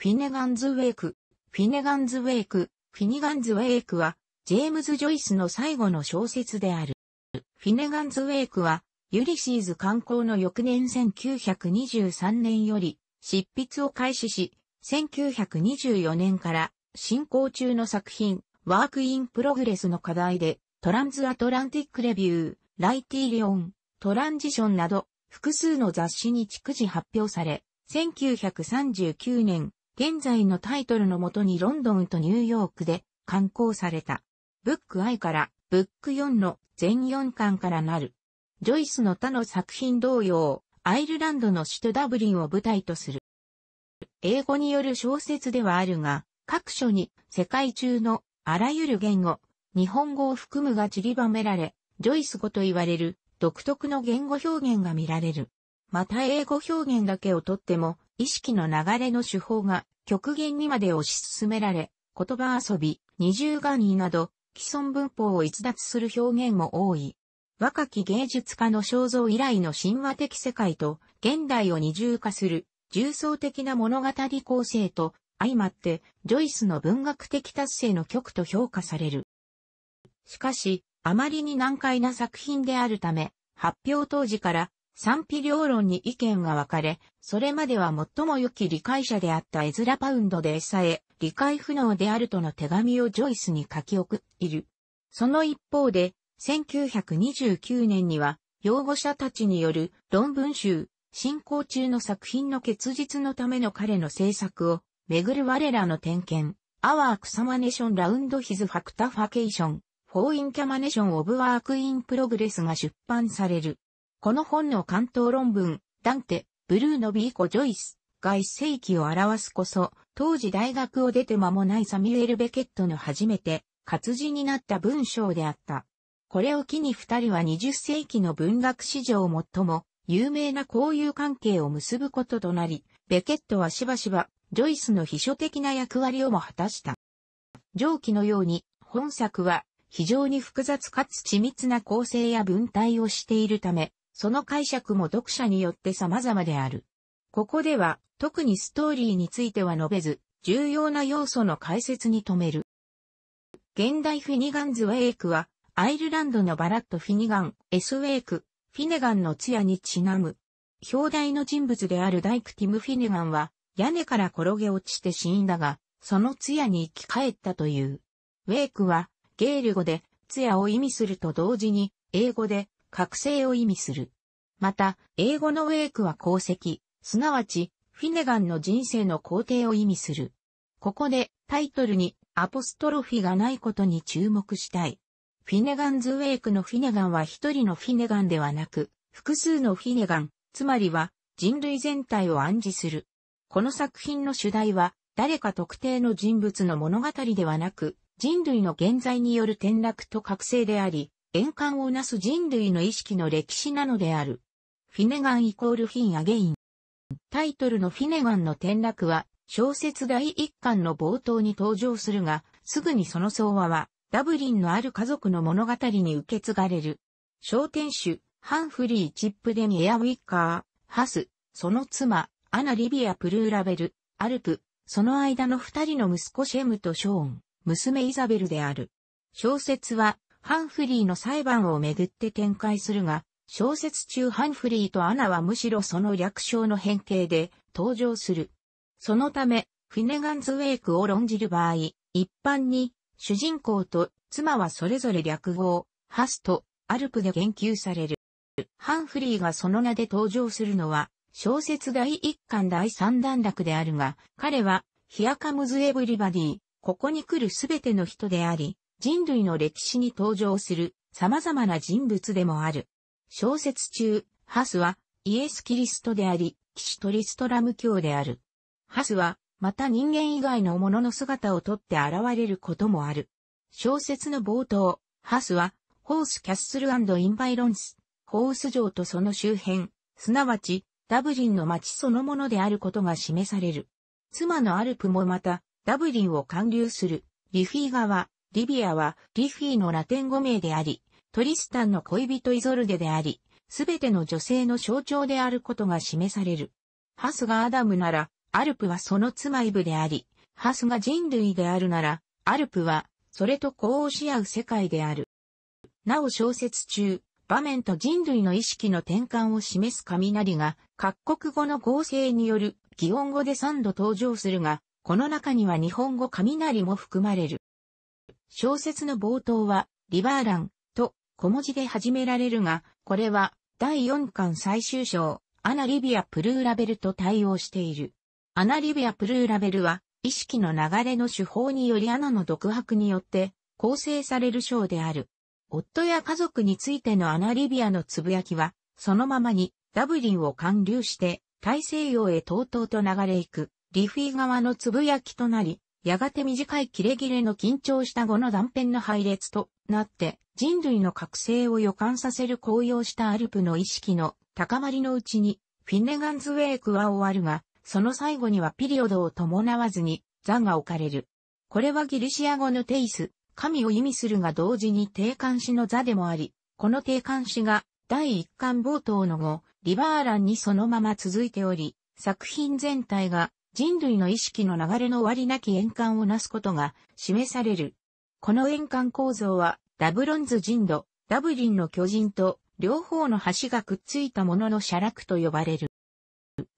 フィネガンズ・ウェイク。フィネガンズ・ウェイク、フィニガンズ・ウェイクは、ジェームズ・ジョイスの最後の小説である。フィネガンズ・ウェイクは、ユリシーズ観光の翌年1923年より、執筆を開始し、1924年から進行中の作品、ワークインプログレスの課題で、トランズアトランティックレビュー、ライティリオン、トランジションなど、複数の雑誌に逐次発表され、1939年、現在のタイトルのもとにロンドンとニューヨークで刊行された。ブックアからブック4の全4巻からなる。ジョイスの他の作品同様、アイルランドの首都ダブリンを舞台とする。英語による小説ではあるが、各所に世界中のあらゆる言語、日本語を含むが散りばめられ、ジョイス語と言われる独特の言語表現が見られる。また英語表現だけをとっても意識の流れの手法が極限にまで推し進められ、言葉遊び、二重ニーなど、既存文法を逸脱する表現も多い。若き芸術家の肖像以来の神話的世界と、現代を二重化する、重層的な物語構成と、相まって、ジョイスの文学的達成の曲と評価される。しかし、あまりに難解な作品であるため、発表当時から賛否両論に意見が分かれ、それまでは最も良き理解者であったエズラ・パウンドでさえ、理解不能であるとの手紙をジョイスに書き送っている。その一方で、1929年には、擁護者たちによる論文集、進行中の作品の結実のための彼の制作を、めぐる我らの点検、アワークサマネションラウンドヒズファクタファケーション、フォーインキャマネションオブワークインプログレスが出版される。この本の関東論文、ダンテ、ブルーノ・ビーコ・ジョイスが一世紀を表すこそ、当時大学を出て間もないサミュエル・ベケットの初めて活字になった文章であった。これを機に二人は20世紀の文学史上最も有名な交友関係を結ぶこととなり、ベケットはしばしばジョイスの秘書的な役割をも果たした。上記のように本作は非常に複雑かつ緻密な構成や文体をしているため、その解釈も読者によって様々である。ここでは、特にストーリーについては述べず、重要な要素の解説に留める。現代フィニガンズ・ウェイクは、アイルランドのバラット・フィニガン、エス・ウェイク、フィネガンの通夜にちなむ。表題の人物であるダイク・ティム・フィネガンは、屋根から転げ落ちて死んだが、その通夜に生き返ったという。ウェイクは、ゲール語で、通夜を意味すると同時に、英語で、覚醒を意味する。また、英語のウェイクは功績、すなわち、フィネガンの人生の工程を意味する。ここで、タイトルに、アポストロフィがないことに注目したい。フィネガンズ・ウェイクのフィネガンは一人のフィネガンではなく、複数のフィネガン、つまりは人類全体を暗示する。この作品の主題は、誰か特定の人物の物語ではなく、人類の現在による転落と覚醒であり、円環をなす人類の意識の歴史なのである。フィネガンイコールフィン・アゲイン。タイトルのフィネガンの転落は、小説第一巻の冒頭に登場するが、すぐにその相話は、ダブリンのある家族の物語に受け継がれる。商店主、ハンフリー・チップデニエア・ウィッカー、ハス、その妻、アナ・リビア・プルーラベル、アルプ、その間の二人の息子シェムとショーン、娘イザベルである。小説は、ハンフリーの裁判をめぐって展開するが、小説中ハンフリーとアナはむしろその略称の変形で登場する。そのため、フィネガンズ・ウェイクを論じる場合、一般に主人公と妻はそれぞれ略語ハスト、アルプで言及される。ハンフリーがその名で登場するのは、小説第一巻第三段落であるが、彼は、ヒアカムズ・エブリバディ、ここに来るすべての人であり、人類の歴史に登場する様々な人物でもある。小説中、ハスはイエス・キリストであり、キシトリストラム教である。ハスは、また人間以外のものの姿をとって現れることもある。小説の冒頭、ハスは、ホース・キャッスルインバイロンス、ホース城とその周辺、すなわち、ダブリンの町そのものであることが示される。妻のアルプもまた、ダブリンを貫流する、リフィー川、リビアはリフィーのラテン語名であり、トリスタンの恋人イゾルデであり、すべての女性の象徴であることが示される。ハスがアダムなら、アルプはその妻イブであり、ハスが人類であるなら、アルプは、それと呼応し合う世界である。なお小説中、場面と人類の意識の転換を示す雷が、各国語の合成による、擬音語で3度登場するが、この中には日本語雷も含まれる。小説の冒頭は、リバーランと小文字で始められるが、これは第4巻最終章、アナリビア・プルーラベルと対応している。アナリビア・プルーラベルは、意識の流れの手法によりアナの独白によって構成される章である。夫や家族についてのアナリビアのつぶやきは、そのままにダブリンを貫流して大西洋へとうとうと流れ行く、リフィー側のつぶやきとなり、やがて短い切れ切れの緊張した後の断片の配列となって、人類の覚醒を予感させる高揚したアルプの意識の高まりのうちに、フィンネガンズウェイクは終わるが、その最後にはピリオドを伴わずに、座が置かれる。これはギリシア語のテイス、神を意味するが同時に定冠詞の座でもあり、この定冠詞が第一巻冒頭の後、リバーランにそのまま続いており、作品全体が人類の意識の流れの終わりなき円環をなすことが示される。この円環構造は、ダブロンズ人土、ダブリンの巨人と、両方の橋がくっついたものの写楽と呼ばれる。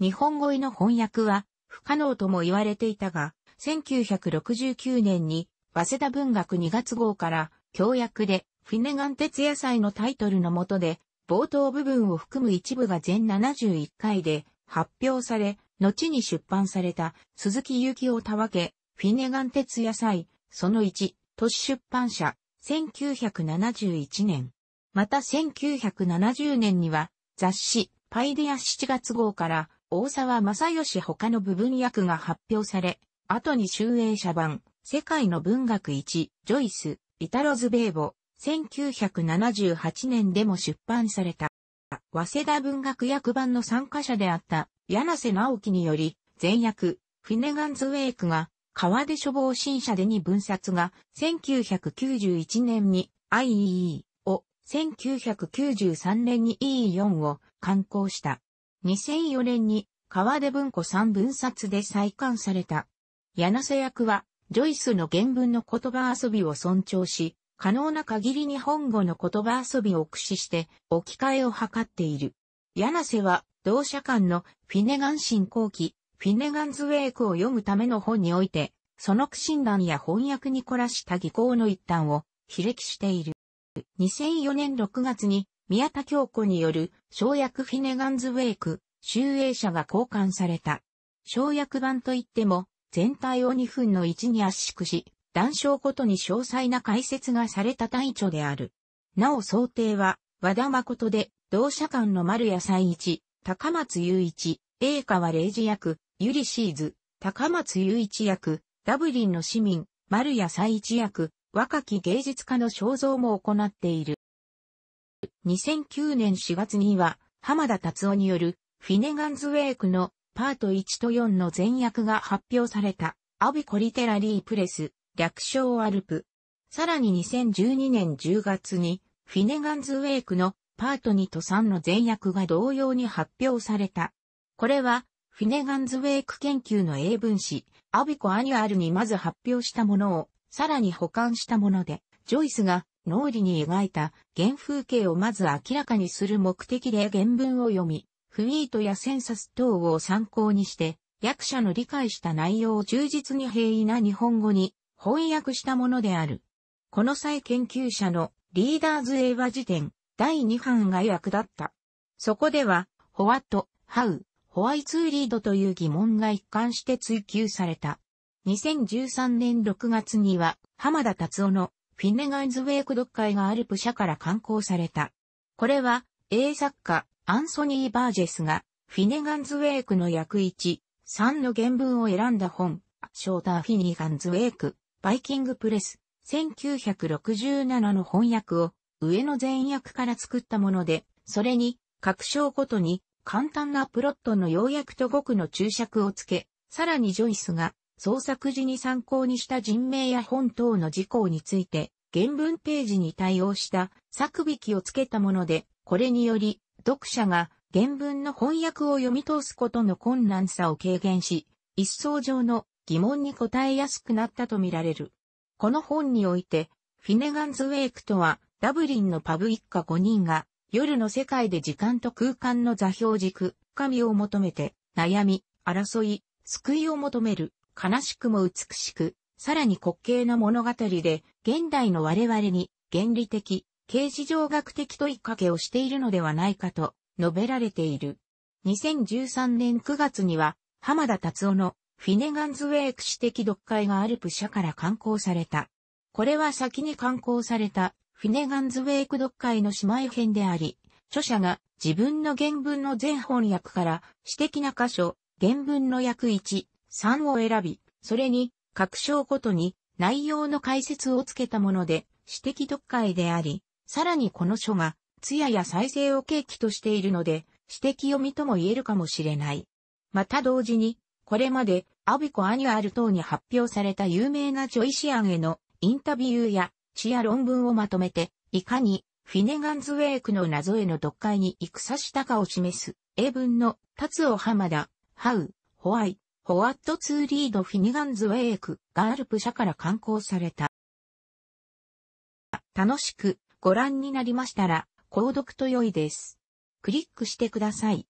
日本語の翻訳は、不可能とも言われていたが、1969年に、早稲田文学2月号から、教訳で、フィネガン哲也祭のタイトルの下で、冒頭部分を含む一部が全71回で発表され、後に出版された鈴木幸をたわけ、フィネガン哲也祭、その1、都市出版社、1971年。また1970年には雑誌パイデア7月号から大沢正義他の部分訳が発表され、後に集英社版世界の文学1、ジョイス、イタロズベーボ、1978年でも出版された。早稲田文学訳版の参加者であった柳瀬直樹により、前役、フィネガンズ・ウェイクが、川出処方新社でに分冊が、1991年に IEE を、1993年に E4 を刊行した。2004年に、川出文庫3分冊で再刊された。柳瀬役は、ジョイスの原文の言葉遊びを尊重し、可能な限り日本語の言葉遊びを駆使して置き換えを図っている。柳瀬は同社間のフィネガン信行期、フィネガンズウェイクを読むための本において、その苦心談や翻訳に凝らした技巧の一端を、非歴している。2004年6月に、宮田京子による、小薬フィネガンズウェイク、集英社が交換された。小薬版といっても、全体を2分の1に圧縮し、談笑ごとに詳細な解説がされた大著である。なお想定は、和田誠で、同社間の丸野菜一、高松雄一、栄川玲二役、ユリシーズ、高松雄一役、ダブリンの市民、丸谷最一役、若き芸術家の肖像も行っている。2009年4月には、浜田達夫による、フィネガンズウェイクのパート1と4の全役が発表された、アビコリテラリープレス、略称アルプ。さらに2012年10月に、フィネガンズウェイクのパート2と3の前訳が同様に発表された。これは、フィネガンズウェイク研究の英文誌、アビコアニュアルにまず発表したものを、さらに保管したもので、ジョイスが脳裏に描いた原風景をまず明らかにする目的で原文を読み、フィートやセンサス等を参考にして、役者の理解した内容を忠実に平易な日本語に翻訳したものである。この際研究者のリーダーズ英和辞典第2版が役立った。そこでは、ホワット、ハウ、ホワイツーリードという疑問が一貫して追求された。2013年6月には、浜田達夫のフィネガンズウェイク読解がアルプ社から刊行された。これは、英作家、アンソニー・バージェスが、フィネガンズウェイクの役1、3の原文を選んだ本、ショーター・フィニガンズウェイク、バイキングプレス、1967の翻訳を上の前役から作ったもので、それに、各章ごとに、簡単なプロットの要約と語句の注釈をつけ、さらにジョイスが、創作時に参考にした人名や本等の事項について、原文ページに対応した作引きをつけたもので、これにより、読者が原文の翻訳を読み通すことの困難さを軽減し、一層上の疑問に答えやすくなったとみられる。この本において、フィネガンズウェイクとは、ダブリンのパブ一家5人が、夜の世界で時間と空間の座標軸、神を求めて、悩み、争い、救いを求める、悲しくも美しく、さらに滑稽な物語で、現代の我々に、原理的、形式上学的問いかけをしているのではないかと、述べられている。2013年9月には、浜田達夫の、フィネガンズウェイク史的読解がアルプ社から刊行された。これは先に刊行されたフィネガンズ・ウェイク読解の姉妹編であり、著者が自分の原文の全翻訳から、私的な箇所、原文の訳1、3を選び、それに、各章ごとに内容の解説をつけたもので、私的読解であり、さらにこの書が、艶や再生を契機としているので、私的読みとも言えるかもしれない。また同時に、これまで、アビコ・アニュアル等に発表された有名なジョイシアンへのインタビューや、知や論文をまとめて、いかにフィネガンズウェイクの謎への読解に戦したかを示す、英文の、達を浜田、ハウ、ホワイ、ホワットツーリードフィニガンズウェイクがアルプ社から刊行された。楽しくご覧になりましたら、購読と良いです。クリックしてください。